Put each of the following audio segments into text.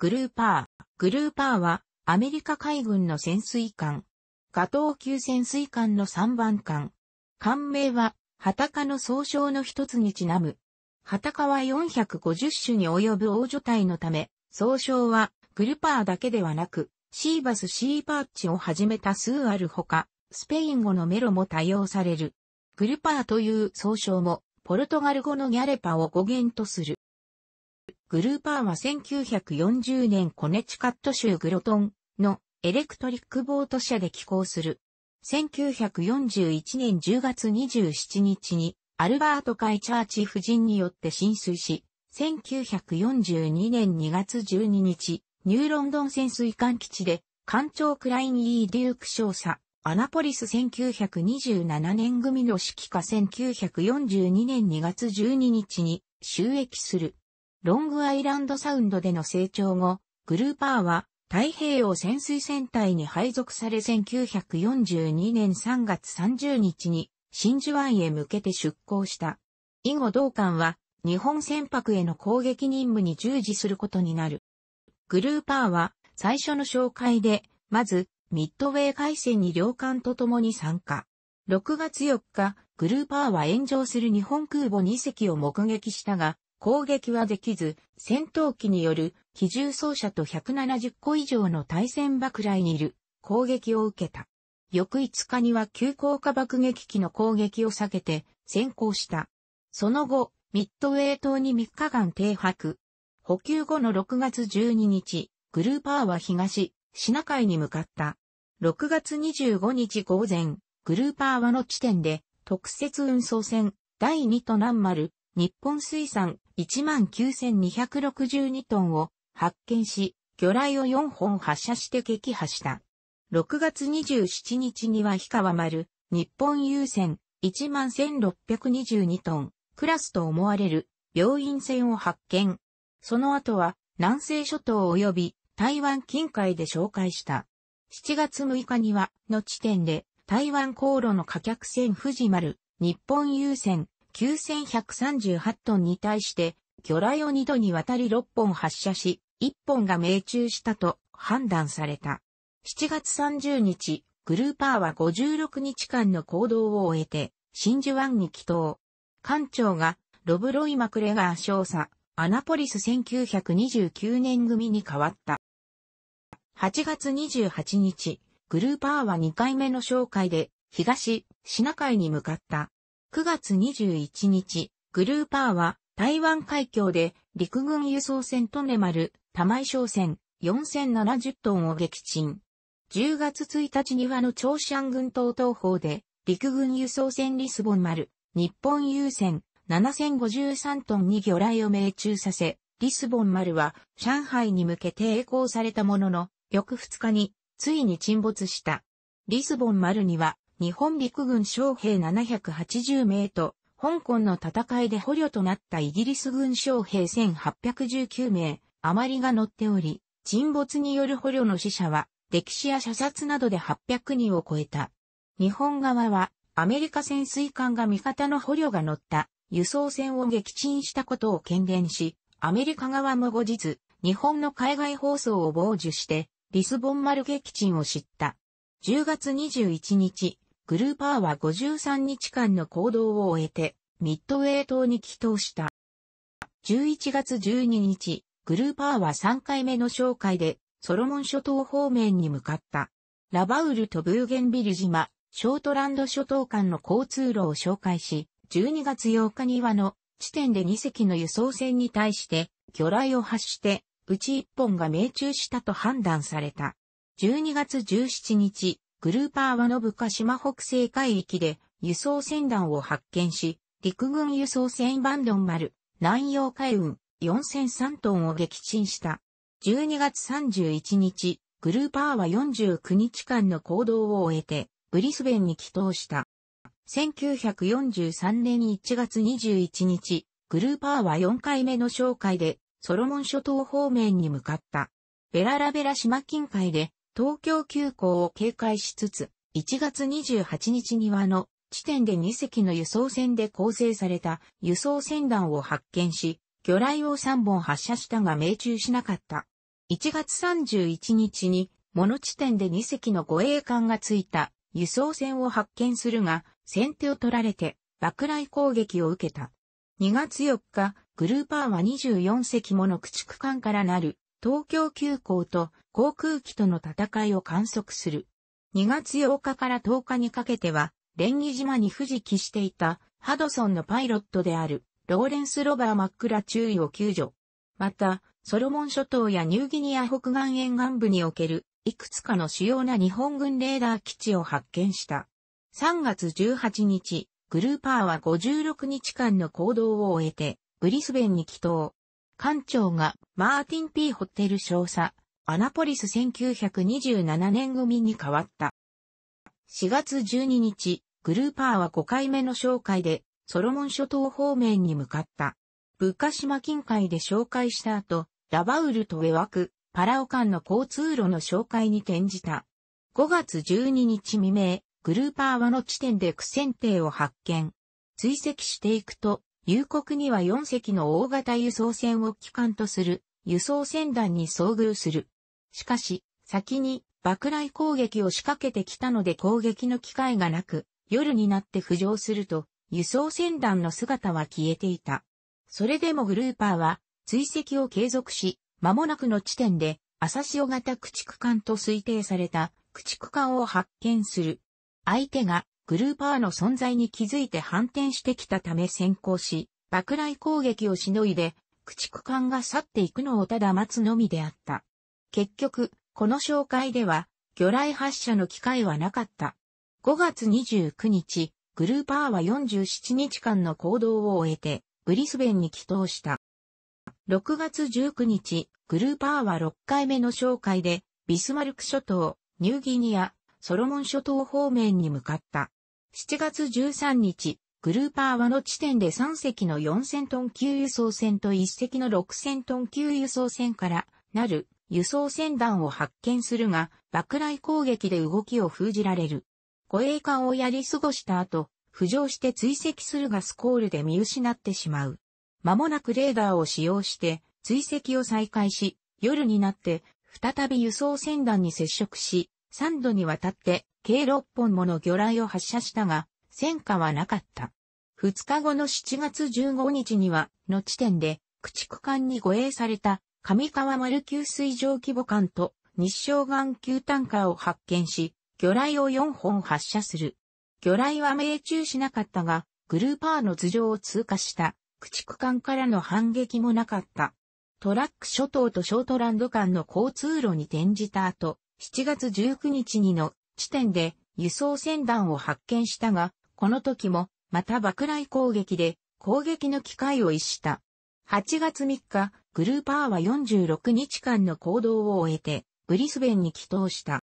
グルーパー。グルーパーは、アメリカ海軍の潜水艦。ガトー級潜水艦の3番艦。艦名は、裸の総称の一つにちなむ。裸は450種に及ぶ大所帯のため、総称は、グルパーだけではなく、シーバス・シーパーチをはじめた数あるほか、スペイン語のメロも多用される。グルパーという総称も、ポルトガル語のギャレパを語源とする。グルーパーは1940年コネチカット州グロトンのエレクトリックボート社で寄港する。1941年10月27日にアルバート・カイチャーチ夫人によって浸水し、1942年2月12日、ニューロンドン潜水艦基地で、艦長クライン・イー・デューク少佐、アナポリス1927年組の指揮下1942年2月12日に収益する。ロングアイランドサウンドでの成長後、グルーパーは太平洋潜水船隊に配属され1942年3月30日に真珠湾へ向けて出港した。以後同艦は日本船舶への攻撃任務に従事することになる。グルーパーは最初の紹介で、まずミッドウェー海戦に両艦と共に参加。6月4日、グルーパーは炎上する日本空母2隻を目撃したが、攻撃はできず、戦闘機による機銃装車と170個以上の対戦爆雷にいる攻撃を受けた。翌5日には急降下爆撃機の攻撃を避けて先行した。その後、ミッドウェイ島に3日間停泊。補給後の6月12日、グルーパーは東、シナ海に向かった。6月25日午前、グルーパーはの地点で、特設運送船、第2と南丸、日本水産19,262トンを発見し、魚雷を4本発射して撃破した。6月27日には氷川丸、日本優先11,622トン、クラスと思われる病院船を発見。その後は南西諸島及び台湾近海で紹介した。7月6日には、の地点で台湾航路の貨客船富士丸、日本優先9138トンに対して、魚雷を2度にわたり6本発射し、1本が命中したと判断された。7月30日、グルーパーは56日間の行動を終えて、真珠湾に帰島。艦長が、ロブロイ・マクレガー少佐、アナポリス1929年組に変わった。8月28日、グルーパーは2回目の紹介で、東、シナ海に向かった。9月21日、グルーパーは台湾海峡で陸軍輸送船トネマル、玉井商船4070トンを撃沈。10月1日にはの長シ軍島東方で陸軍輸送船リスボン丸、日本優船7053トンに魚雷を命中させ、リスボン丸は上海に向けて栄光されたものの、翌2日についに沈没した。リスボン丸には日本陸軍将兵780名と、香港の戦いで捕虜となったイギリス軍将兵1819名、余りが乗っており、沈没による捕虜の死者は、歴史や射殺などで800人を超えた。日本側は、アメリカ潜水艦が味方の捕虜が乗った輸送船を撃沈したことを懸念し、アメリカ側も後日、日本の海外放送を傍受して、リスボン丸撃沈を知った。10月21日、グルーパーは53日間の行動を終えて、ミッドウェー島に帰投した。11月12日、グルーパーは3回目の紹介で、ソロモン諸島方面に向かった。ラバウルとブーゲンビル島、ショートランド諸島間の交通路を紹介し、12月8日にはの地点で2隻の輸送船に対して魚雷を発して、うち1本が命中したと判断された。12月17日、グルーパーはノぶか？島北西海域で輸送船団を発見し、陸軍輸送船バンドン丸、南洋海運4003トンを撃沈した。12月31日、グルーパーは49日間の行動を終えて、ブリスベンに帰投した。1943年1月21日、グルーパーは4回目の紹介で、ソロモン諸島方面に向かった。ベララベラ島近海で、東京急行を警戒しつつ、1月28日にはの地点で2隻の輸送船で構成された輸送船団を発見し、魚雷を3本発射したが命中しなかった。1月31日に、モノ地点で2隻の護衛艦がついた輸送船を発見するが、先手を取られて爆雷攻撃を受けた。2月4日、グルーパーは24隻もの駆逐艦からなる東京急行と航空機との戦いを観測する。2月8日から10日にかけては、連義島に富士していたハドソンのパイロットであるローレンス・ロバー・マックラ注意を救助。また、ソロモン諸島やニューギニア北岸沿岸部におけるいくつかの主要な日本軍レーダー基地を発見した。3月18日、グルーパーは56日間の行動を終えて、ブリスベンに帰島。館長がマーティン・ピー・ホテル少佐、アナポリス1927年組に変わった。4月12日、グルーパーは5回目の紹介で、ソロモン諸島方面に向かった。ブカ島近海で紹介した後、ラバウルとウェワク、パラオ間の交通路の紹介に転じた。5月12日未明、グルーパーはの地点で苦戦艇を発見。追跡していくと、入国には4隻の大型輸送船を機関とする輸送船団に遭遇する。しかし、先に爆雷攻撃を仕掛けてきたので攻撃の機会がなく、夜になって浮上すると、輸送船団の姿は消えていた。それでもグルーパーは追跡を継続し、間もなくの地点で朝潮型駆逐艦と推定された駆逐艦を発見する。相手がグルーパーの存在に気づいて反転してきたため先行し、爆雷攻撃をしのいで、駆逐艦が去っていくのをただ待つのみであった。結局、この紹介では、魚雷発射の機会はなかった。5月29日、グルーパーは47日間の行動を終えて、ブリスベンに帰投した。6月19日、グルーパーは6回目の紹介で、ビスマルク諸島、ニューギニア、ソロモン諸島方面に向かった。7月13日、グルーパーはの地点で3隻の4000トン級輸送船と1隻の6000トン級輸送船からなる輸送船団を発見するが、爆雷攻撃で動きを封じられる。護衛艦をやり過ごした後、浮上して追跡するがスコールで見失ってしまう。間もなくレーダーを使用して追跡を再開し、夜になって再び輸送船団に接触し、3度にわたって計6本もの魚雷を発射したが、戦果はなかった。2日後の7月15日には、の地点で、駆逐艦に護衛された、上川丸級水上規模艦と、日照岩級タンカーを発見し、魚雷を4本発射する。魚雷は命中しなかったが、グルーパーの頭上を通過した、駆逐艦からの反撃もなかった。トラック諸島とショートランド間の交通路に転じた後、7月19日にの地点で輸送船団を発見したが、この時も、また爆雷攻撃で攻撃の機会を逸した。8月3日、グルーパーは46日間の行動を終えて、ブリスベンに帰投した。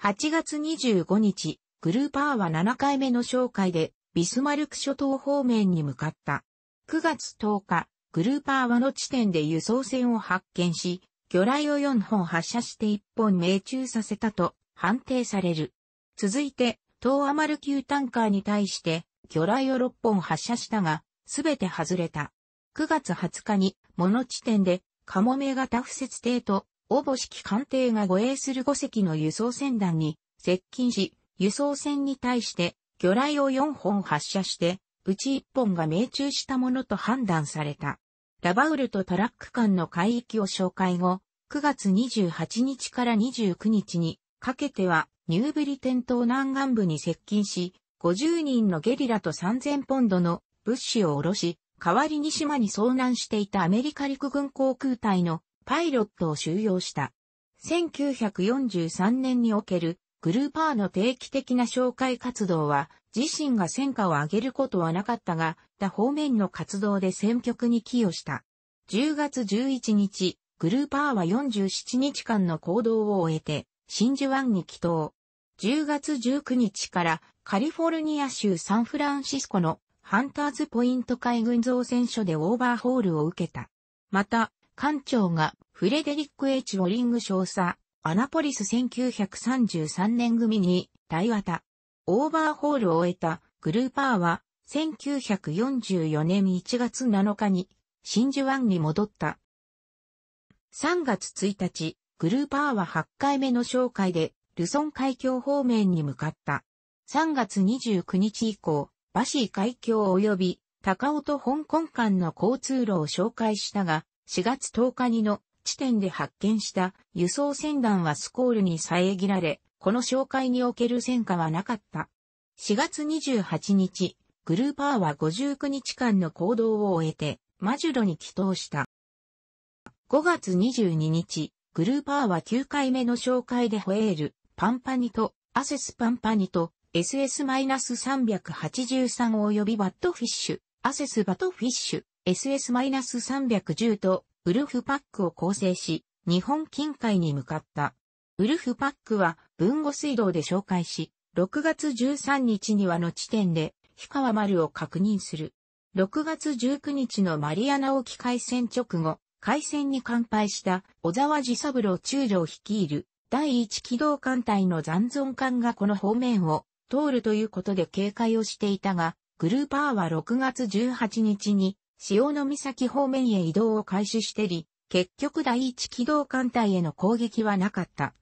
8月25日、グルーパーは7回目の紹介で、ビスマルク諸島方面に向かった。9月10日、グルーパーはの地点で輸送船を発見し、魚雷を4本発射して1本命中させたと判定される。続いて、東アマル級タンカーに対して、魚雷を6本発射したが、すべて外れた。9月20日に、モノ地点で、カモメ型不設艇と、応募式艦艇が護衛する5隻の輸送船団に接近し、輸送船に対して魚雷を4本発射して、うち1本が命中したものと判断された。ラバウルとトラック間の海域を紹介後、9月28日から29日にかけては、ニューブリテン島南岸部に接近し、50人のゲリラと3000ポンドの物資を下ろし、代わりに島に遭難していたアメリカ陸軍航空隊のパイロットを収容した。1943年におけるグルーパーの定期的な紹介活動は、自身が戦果を上げることはなかったが、他方面の活動で戦局に寄与した。10月11日、グルーパーは47日間の行動を終えて、真珠湾に帰投。10月19日からカリフォルニア州サンフランシスコのハンターズポイント海軍造船所でオーバーホールを受けた。また、艦長がフレデリック・ H・ ウォリング少佐、アナポリス1933年組に対渡。オーバーホールを終えたグルーパーは1944年1月7日に真珠湾に戻った。3月1日、グルーパーは8回目の紹介で、ルソン海峡方面に向かった。3月29日以降、バシー海峡及び高尾と香港間の交通路を紹介したが、4月10日にの地点で発見した輸送船団はスコールに遮られ、この紹介における戦果はなかった。4月28日、グルーパーは59日間の行動を終えて、マジュロに帰投した。5月22日、グルーパーは9回目の紹介でホエール、パンパニと、アセスパンパニと、SS-383 及びバットフィッシュ、アセスバトフィッシュ、SS-310 と、ウルフパックを構成し、日本近海に向かった。ウルフパックは、文後水道で紹介し、6月13日にはの地点で、氷川丸を確認する。6月19日のマリアナ沖海戦直後、海戦に乾杯した小沢治三郎中将率いる第一機動艦隊の残存艦がこの方面を通るということで警戒をしていたが、グルーパーは6月18日に潮の岬方面へ移動を開始してり、結局第一機動艦隊への攻撃はなかった。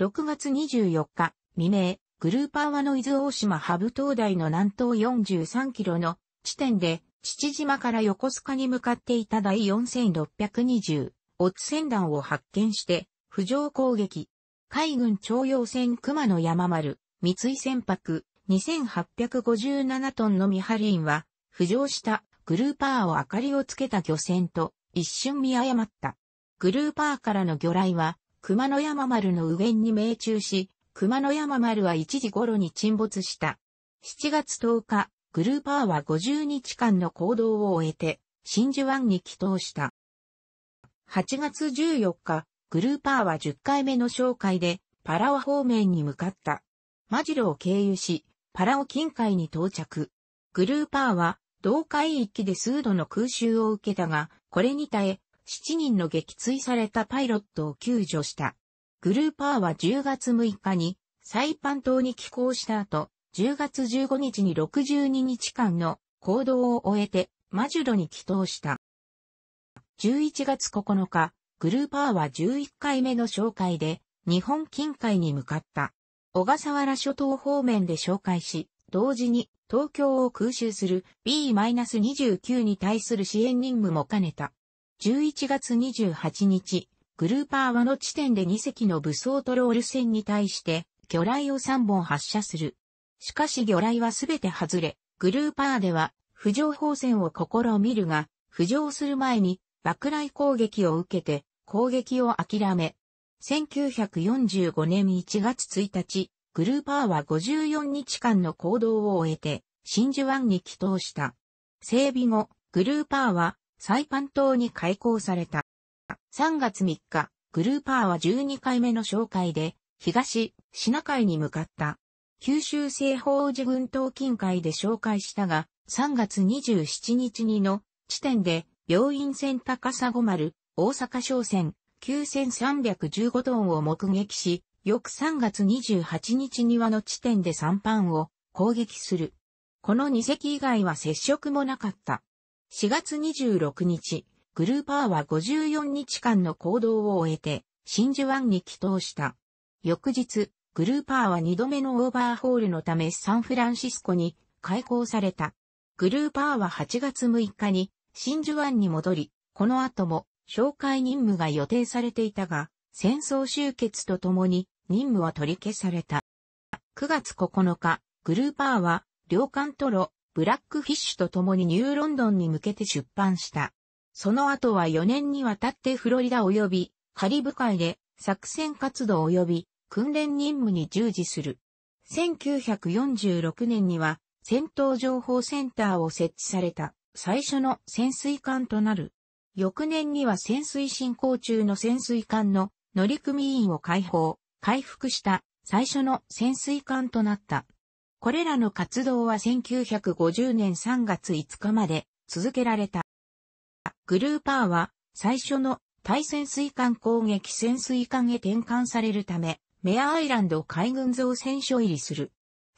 6月24日未明、グルーパーはの伊豆大島ハブ灯台の南東43キロの地点で父島から横須賀に向かっていた第4620、オツ船団を発見して、浮上攻撃。海軍徴用船熊野山丸、三井船舶、2857トンのミハリンは、浮上したグルーパーを明かりをつけた漁船と一瞬見誤った。グルーパーからの魚雷は、熊野山丸の右舷に命中し、熊野山丸は1時頃に沈没した。7月10日、グルーパーは50日間の行動を終えて、真珠湾に帰投した。8月14日、グルーパーは10回目の紹介で、パラオ方面に向かった。マジロを経由し、パラオ近海に到着。グルーパーは、同海域で数度の空襲を受けたが、これに耐え、7人の撃墜されたパイロットを救助した。グルーパーは10月6日に、サイパン島に寄港した後、10月15日に62日間の行動を終えて、マジュロに帰投した。11月9日、グルーパーは11回目の紹介で、日本近海に向かった。小笠原諸島方面で紹介し、同時に東京を空襲する B-29 に対する支援任務も兼ねた。11月28日、グルーパーはの地点で2隻の武装トロール船に対して、魚雷を3本発射する。しかし魚雷はすべて外れ、グルーパーでは浮上砲線を試みるが、浮上する前に爆雷攻撃を受けて攻撃を諦め、1945年1月1日、グルーパーは54日間の行動を終えて、真珠湾に帰投した。整備後、グルーパーはサイパン島に開港された。3月3日、グルーパーは12回目の紹介で、東シナ海に向かった。九州西方寺群島近海で紹介したが、3月27日にの地点で、病院船高砂丸、大阪商船、9315トンを目撃し、翌3月28日にはの地点で3班を攻撃する。この2隻以外は接触もなかった。4月26日、グルーパーは54日間の行動を終えて、真珠湾に帰投した。翌日、グルーパーは2度目のオーバーホールのためサンフランシスコに開港された。グルーパーは8月6日に真珠湾に戻り、この後も紹介任務が予定されていたが、戦争終結とともに任務は取り消された。9月9日、グルーパーは両艦トロ、ブラックフィッシュとともにニューロンドンに向けて出版した。その後は4年にわたってフロリダ及びカリブ海で作戦活動及び訓練任務に従事する。1946年には戦闘情報センターを設置された最初の潜水艦となる。翌年には潜水進行中の潜水艦の乗組員を解放、回復した最初の潜水艦となった。これらの活動は1950年3月5日まで続けられた。グルーパーは最初の対潜水艦攻撃潜水艦へ転換されるため、メアアイランド海軍造船所入りする。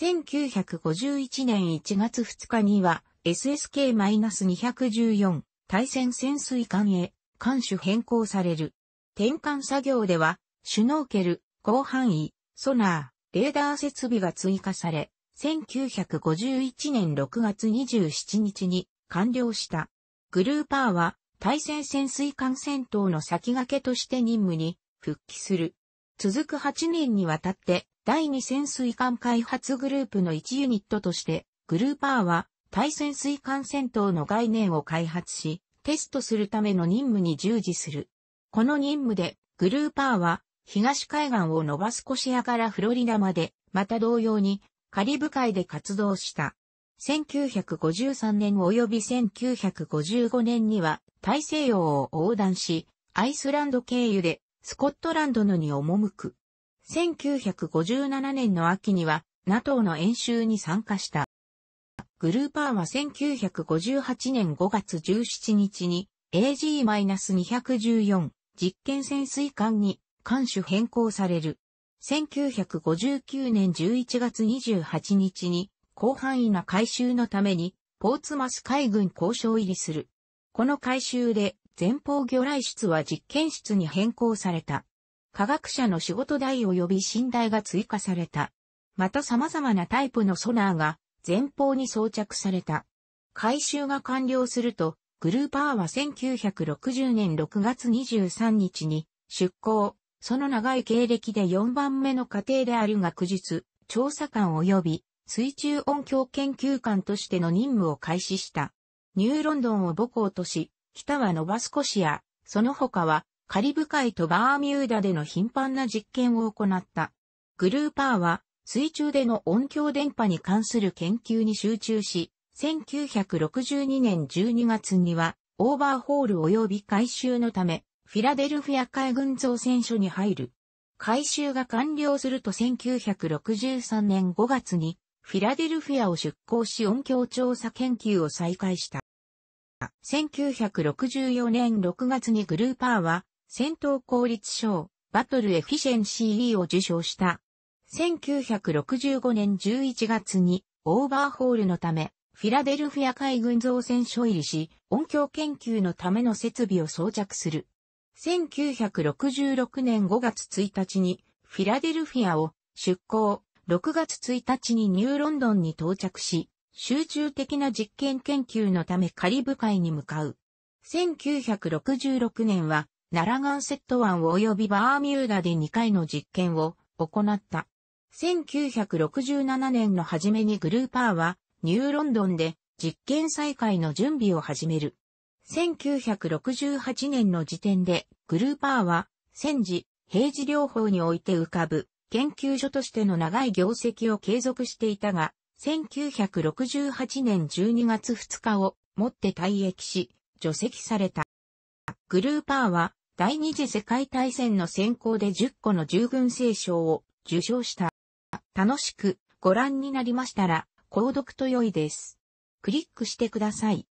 1951年1月2日には SSK-214 対戦潜水艦へ艦種変更される。転換作業ではシュノーケル、広範囲、ソナー、レーダー設備が追加され、1951年6月27日に完了した。グルーパーは対戦潜水艦戦闘の先駆けとして任務に復帰する。続く8年にわたって、第二潜水艦開発グループの1ユニットとして、グルーパーは、対潜水艦戦闘の概念を開発し、テストするための任務に従事する。この任務で、グルーパーは、東海岸をノバスコシアからフロリダまで、また同様に、カリブ海で活動した。1953年及び1955年には、大西洋を横断し、アイスランド経由でスコットランドのに赴く。1957年の秋には NATO の演習に参加した。グルーパーは1958年5月17日に AG-214 実験潜水艦に艦種変更される。1959年11月28日に広範囲な改修のためにポーツマス海軍交渉入りする。この改修で前方魚雷室は実験室に変更された。科学者の仕事台及び寝台が追加された。また様々なタイプのソナーが前方に装着された。回収が完了すると、グルーパーは1960年6月23日に出港。その長い経歴で4番目の家庭である学術、調査官及び水中音響研究官としての任務を開始した。ニューロンドンを母校とし、北はノバスコシア、その他はカリブ海とバーミューダでの頻繁な実験を行った。グルーパーは水中での音響電波に関する研究に集中し、1962年12月にはオーバーホール及び回収のため、フィラデルフィア海軍造船所に入る。回収が完了すると1963年5月にフィラデルフィアを出港し音響調査研究を再開した。1964年6月にグルーパーは、戦闘効率賞、バトルエフィシェンシーを受賞した。1965年11月に、オーバーホールのため、フィラデルフィア海軍造船所入りし、音響研究のための設備を装着する。1966年5月1日に、フィラデルフィアを出港、6月1日にニューロンドンに到着し、集中的な実験研究のためカリブ海に向かう。1966年は、ナラガンセット湾及びバーミューダで2回の実験を行った。1967年の初めにグルーパーは、ニューロンドンで実験再開の準備を始める。1968年の時点で、グルーパーは、戦時、平時療法において浮かぶ、研究所としての長い業績を継続していたが、1968年12月2日をもって退役し、除籍された。グルーパーは第二次世界大戦の選考で10個の従軍聖賞を受賞した。楽しくご覧になりましたら、購読と良いです。クリックしてください。